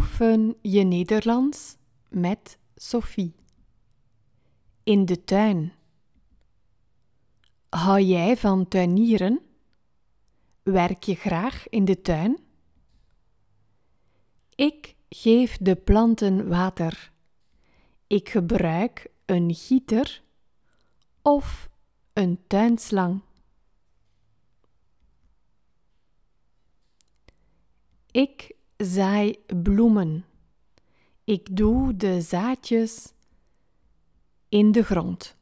Oefen je Nederlands met Sophie. In de tuin. Hou jij van tuinieren? Werk je graag in de tuin? Ik geef de planten water. Ik gebruik een gieter of een tuinslang. Ik zaai bloemen. Ik doe de zaadjes in de grond.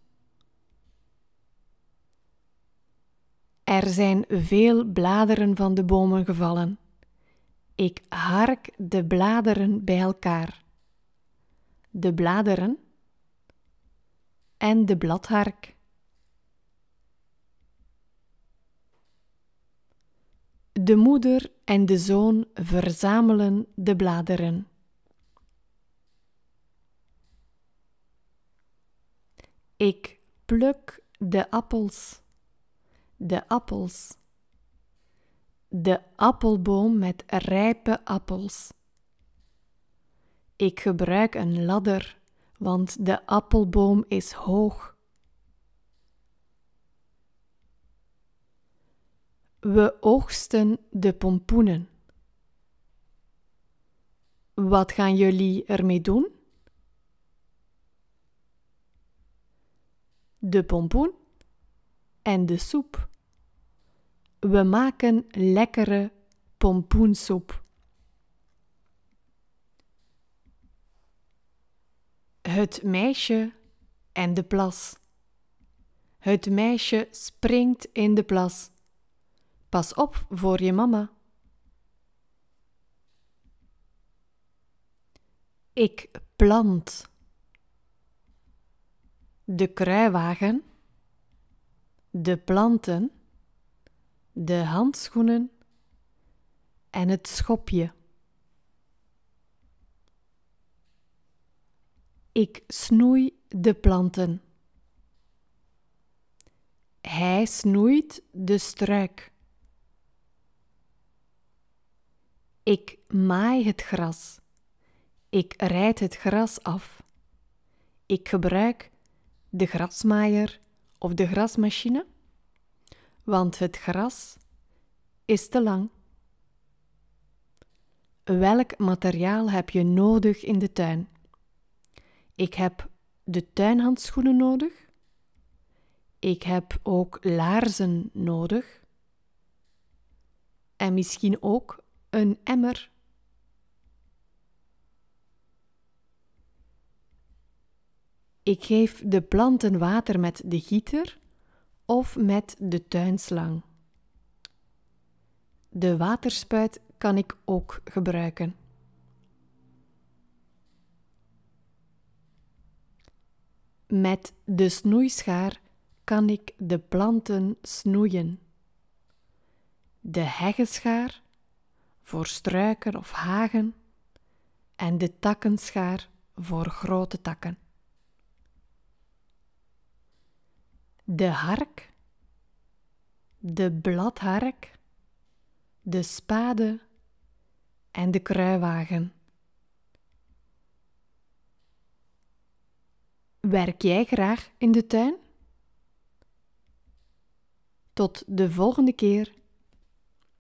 Er zijn veel bladeren van de bomen gevallen. Ik hark de bladeren bij elkaar. De bladeren en de bladhark. De moeder en de zoon verzamelen de bladeren. Ik pluk de appels, de appels. De appelboom met rijpe appels. Ik gebruik een ladder, want de appelboom is hoog. We oogsten de pompoenen. Wat gaan jullie ermee doen? De pompoen en de soep. We maken lekkere pompoensoep. Het meisje en de plas. Het meisje springt in de plas. Pas op voor je mama. Ik plant. De kruiwagen. De planten. De handschoenen. En het schopje. Ik snoei de planten. Hij snoeit de struik. Ik maai het gras. Ik rijd het gras af. Ik gebruik de grasmaaier of de grasmachine, want het gras is te lang. Welk materiaal heb je nodig in de tuin? Ik heb de tuinhandschoenen nodig. Ik heb ook laarzen nodig. En misschien ook een emmer. Ik geef de planten water met de gieter of met de tuinslang. De waterspuit kan ik ook gebruiken. Met de snoeischaar kan ik de planten snoeien. De heggeschaar voor struiken of hagen en de takkenschaar voor grote takken. De hark, de bladhark, de spade en de kruiwagen. Werk jij graag in de tuin? Tot de volgende keer.